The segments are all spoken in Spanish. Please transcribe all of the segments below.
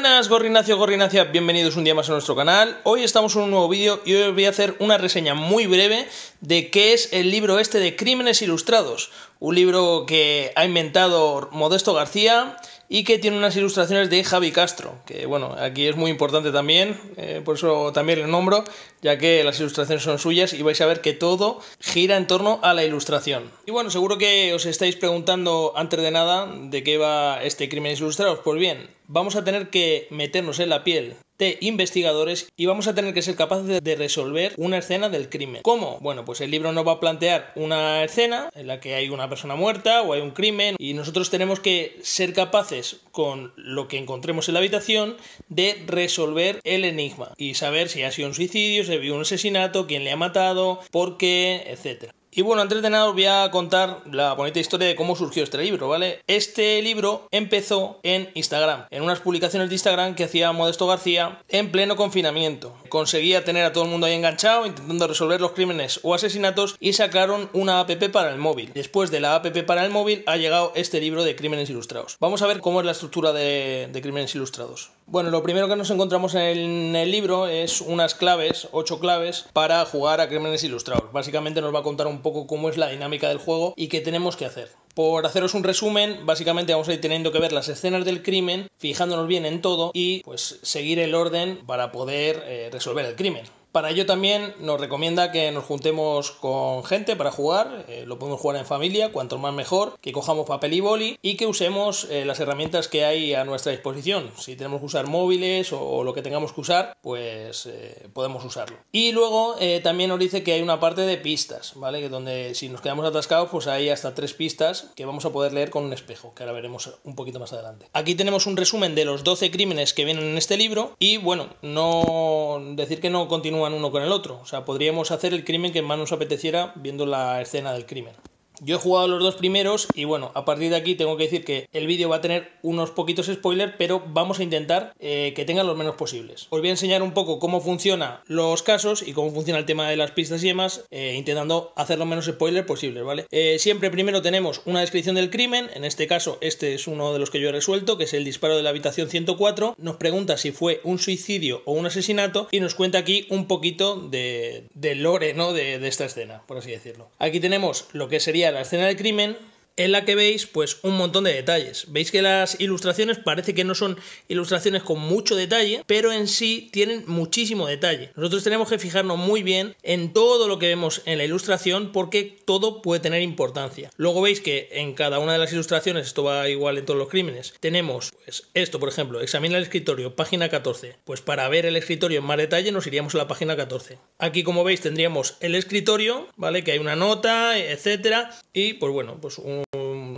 buenas gorrinacio, gorrinacia, bienvenidos un día más a nuestro canal. Hoy estamos en un nuevo vídeo y hoy os voy a hacer una reseña muy breve de qué es el libro este de Crímenes Ilustrados. Un libro que ha inventado Modesto García y que tiene unas ilustraciones de Javi Castro, que bueno, aquí es muy importante también, eh, por eso también le nombro, ya que las ilustraciones son suyas y vais a ver que todo gira en torno a la ilustración. Y bueno, seguro que os estáis preguntando antes de nada de qué va este crimen Ilustrados. Pues bien, vamos a tener que meternos en la piel de investigadores y vamos a tener que ser capaces de resolver una escena del crimen. ¿Cómo? Bueno, pues el libro nos va a plantear una escena en la que hay una persona muerta o hay un crimen y nosotros tenemos que ser capaces con lo que encontremos en la habitación de resolver el enigma y saber si ha sido un suicidio, si ha habido un asesinato, quién le ha matado, por qué, etcétera. Y bueno, antes de nada os voy a contar la bonita historia de cómo surgió este libro, ¿vale? Este libro empezó en Instagram, en unas publicaciones de Instagram que hacía Modesto García en pleno confinamiento. Conseguía tener a todo el mundo ahí enganchado, intentando resolver los crímenes o asesinatos, y sacaron una app para el móvil. Después de la app para el móvil ha llegado este libro de Crímenes Ilustrados. Vamos a ver cómo es la estructura de, Crímenes Ilustrados. Bueno, lo primero que nos encontramos en el libro es unas claves, ocho claves, para jugar a Crímenes Ilustrados. Básicamente nos va a contar un poco cómo es la dinámica del juego y qué tenemos que hacer. Por haceros un resumen, básicamente vamos a ir teniendo que ver las escenas del crimen, fijándonos bien en todo y pues seguir el orden para poder eh, resolver el crimen. Para ello también nos recomienda que nos juntemos con gente para jugar, eh, lo podemos jugar en familia, cuanto más mejor, que cojamos papel y boli y que usemos eh, las herramientas que hay a nuestra disposición. Si tenemos que usar móviles o, lo que tengamos que usar, pues eh, podemos usarlo. Y luego también nos dice que hay una parte de pistas, ¿vale? Que donde si nos quedamos atascados, pues hay hasta tres pistas que vamos a poder leer con un espejo, que ahora veremos un poquito más adelante. Aquí tenemos un resumen de los 12 crímenes que vienen en este libro y bueno, no decir que no continúa uno con el otro. O sea, podríamos hacer el crimen que más nos apeteciera viendo la escena del crimen. Yo he jugado los dos primeros y bueno, a partir de aquí tengo que decir que el vídeo va a tener unos poquitos spoilers, pero vamos a intentar eh, que tengan los menos posibles. Os voy a enseñar un poco cómo funciona los casos y cómo funciona el tema de las pistas y demás, eh, intentando hacer lo menos spoilers posibles, ¿vale? Eh, siempre primero tenemos una descripción del crimen, en este caso este es uno de los que yo he resuelto, que es el disparo de la habitación 104, nos pregunta si fue un suicidio o un asesinato y nos cuenta aquí un poquito de, lore, ¿no? De, de esta escena, por así decirlo. Aquí tenemos lo que sería la escena del crimen en la que veis pues un montón de detalles. Veis que las ilustraciones parece que no son ilustraciones con mucho detalle, pero en sí tienen muchísimo detalle. Nosotros tenemos que fijarnos muy bien en todo lo que vemos en la ilustración porque todo puede tener importancia. Luego veis que en cada una de las ilustraciones, esto va igual en todos los crímenes, tenemos pues esto, por ejemplo, examina el escritorio, página 14. Pues para ver el escritorio en más detalle nos iríamos a la página 14. Aquí como veis tendríamos el escritorio, ¿vale? Que hay una nota, etcétera, y pues bueno, pues un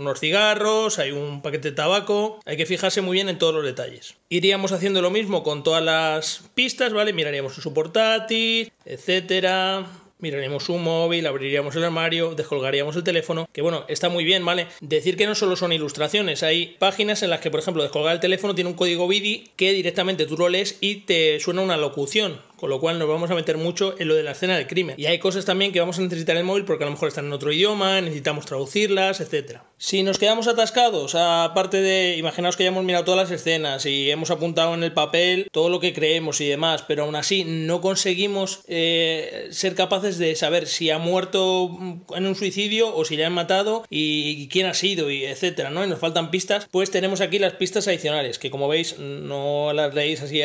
unos cigarros, hay un paquete de tabaco, hay que fijarse muy bien en todos los detalles. Iríamos haciendo lo mismo con todas las pistas, ¿vale? Miraríamos su portátil, etcétera, miraremos su móvil, abriríamos el armario, descolgaríamos el teléfono, que bueno, está muy bien, ¿vale? Decir que no solo son ilustraciones, hay páginas en las que, por ejemplo, descolgar el teléfono tiene un código BIDI que directamente tú lo lees y te suena una locución, con lo cual nos vamos a meter mucho en lo de la escena del crimen. Y hay cosas también que vamos a necesitar el móvil porque a lo mejor están en otro idioma, necesitamos traducirlas, etc. Si nos quedamos atascados, aparte de, imaginaos que ya hemos mirado todas las escenas y hemos apuntado en el papel todo lo que creemos y demás, pero aún así no conseguimos eh, ser capaces de saber si ha muerto en un suicidio o si le han matado y quién ha sido, y etcétera, ¿no? Y nos faltan pistas, pues tenemos aquí las pistas adicionales, que como veis no las leéis así,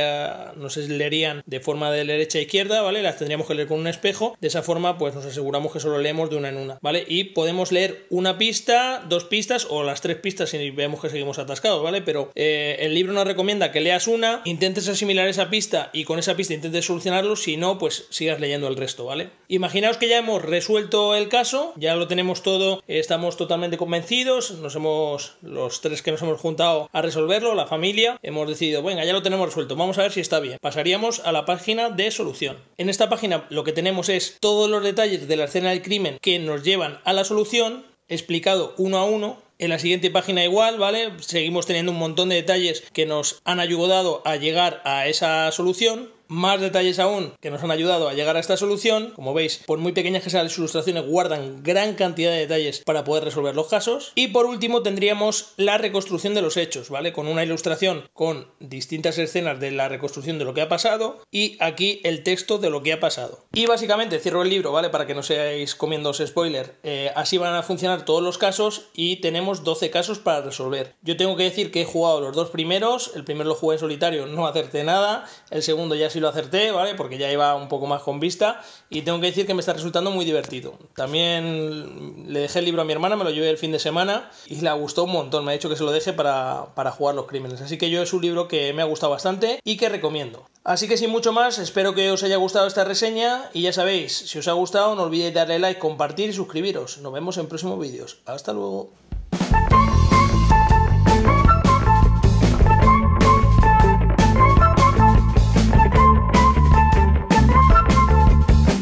no se leerían de forma de derecha a izquierda, ¿vale? Las tendríamos que leer con un espejo. De esa forma, pues nos aseguramos que solo leemos de una en una, ¿vale? Y podemos leer una pista, dos pistas o las tres pistas si vemos que seguimos atascados, ¿vale? Pero eh, el libro nos recomienda que leas una, intentes asimilar esa pista y con esa pista intentes solucionarlo, si no, pues sigas leyendo el resto, ¿vale? Imaginaos que ya hemos resuelto el caso, ya lo tenemos todo, estamos totalmente convencidos, nos hemos, los tres que nos hemos juntado a resolverlo, la familia, hemos decidido, venga, ya lo tenemos resuelto, vamos a ver si está bien. Pasaríamos a la página de solución. En esta página lo que tenemos es todos los detalles de la escena del crimen que nos llevan a la solución, explicado uno a uno, en la siguiente página igual, ¿vale? Seguimos teniendo un montón de detalles que nos han ayudado a llegar a esa solución. Más detalles aún que nos han ayudado a llegar a esta solución. Como veis, por muy pequeñas que sean las ilustraciones, guardan gran cantidad de detalles para poder resolver los casos. Y por último tendríamos la reconstrucción de los hechos, ¿vale? Con una ilustración con distintas escenas de la reconstrucción de lo que ha pasado y aquí el texto de lo que ha pasado. Y básicamente cierro el libro, ¿vale? Para que no seáis comiendo spoiler. Eh, así van a funcionar todos los casos y tenemos 12 casos para resolver. Yo tengo que decir que he jugado los dos primeros. El primero lo jugué en solitario, no hacerte nada. El segundo ya se si lo acerté, ¿vale? Porque ya iba un poco más con vista y tengo que decir que me está resultando muy divertido. También le dejé el libro a mi hermana, me lo llevé el fin de semana y le gustó un montón. Me ha dicho que se lo deje para, para jugar los crímenes. Así que yo es un libro que me ha gustado bastante y que recomiendo. Así que sin mucho más, espero que os haya gustado esta reseña y ya sabéis, si os ha gustado no olvidéis darle like, compartir y suscribiros. Nos vemos en próximos vídeos. Hasta luego.